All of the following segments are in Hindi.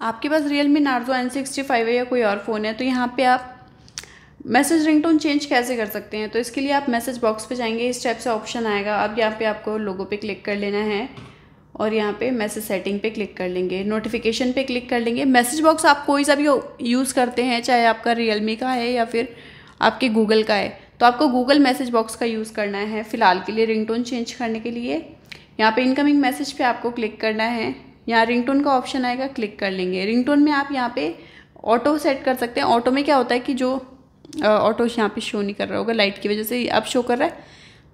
आपके पास Realme Narzo N sixty five है या कोई और फ़ोन है तो यहाँ पे आप मैसेज रिंगटोन चेंज कैसे कर सकते हैं तो इसके लिए आप मैसेज बॉक्स पे जाएंगे इस टाइप से ऑप्शन आएगा अब यहाँ पे आपको लोगो पे क्लिक कर लेना है और यहाँ पे मैसेज सेटिंग पे क्लिक कर लेंगे नोटिफिकेशन पे क्लिक कर लेंगे मैसेज बॉक्स आप कोई सा भी यूज़ करते हैं चाहे आपका रियल का है या फिर आपके गूगल का है तो आपको गूगल मैसेज बॉक्स का यूज़ करना है फ़िलहाल के लिए रिंगटोन चेंज करने के लिए यहाँ पे इनकमिंग मैसेज पे आपको क्लिक करना है यहाँ रिंगटोन का ऑप्शन आएगा क्लिक कर लेंगे रिंगटोन में आप यहाँ पे ऑटो सेट कर सकते हैं ऑटो में क्या होता है कि जो ऑटो यहाँ पे शो नहीं कर रहा होगा लाइट की वजह से अब शो कर रहा है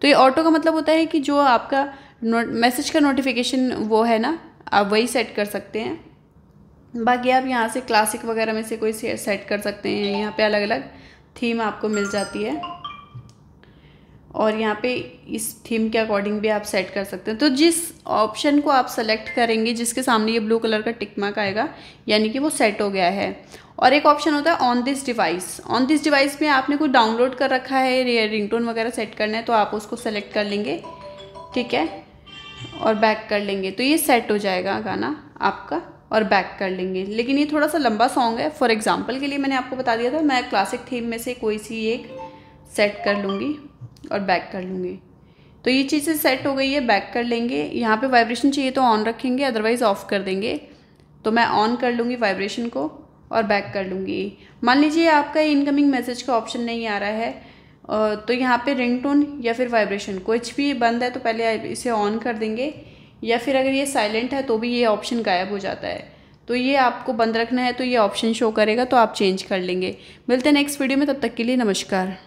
तो ये ऑटो का मतलब होता है कि जो आपका मैसेज का नोटिफिकेशन वो है ना आप वही सेट कर सकते हैं बाकी आप यहाँ से क्लासिक वगैरह में से कोई सेट कर सकते हैं यहाँ पे अलग अलग थीम आपको मिल जाती है और यहाँ पे इस थीम के अकॉर्डिंग भी आप सेट कर सकते हैं तो जिस ऑप्शन को आप सेलेक्ट करेंगे जिसके सामने ये ब्लू कलर का टिक मार्क आएगा यानी कि वो सेट हो गया है और एक ऑप्शन होता है on this device on this device में आपने कुछ डाउनलोड कर रखा है रिंग वगैरह सेट करना है तो आप उसको सेलेक्ट कर लेंगे ठीक है और बैक कर लेंगे तो ये सेट हो जाएगा गाना आपका और बैक कर लेंगे लेकिन ये थोड़ा सा लंबा सॉन्ग है फॉर एग्ज़ाम्पल के लिए मैंने आपको बता दिया था मैं क्लासिक थीम में से कोई सी एक सेट कर लूँगी और बैक कर लूँगी तो ये चीज़ें सेट हो गई है बैक कर लेंगे यहाँ पे वाइब्रेशन चाहिए तो ऑन रखेंगे अदरवाइज़ ऑफ़ कर देंगे तो मैं ऑन कर लूँगी वाइब्रेशन को और बैक कर लूँगी मान लीजिए आपका इनकमिंग मैसेज का ऑप्शन नहीं आ रहा है तो यहाँ पे रिंगटोन या फिर वाइब्रेशन कुछ भी बंद है तो पहले इसे ऑन कर देंगे या फिर अगर ये साइलेंट है तो भी ये ऑप्शन गायब हो जाता है तो ये आपको बंद रखना है तो ये ऑप्शन शो करेगा तो आप चेंज कर लेंगे मिलते हैं नेक्स्ट वीडियो में तब तक के लिए नमस्कार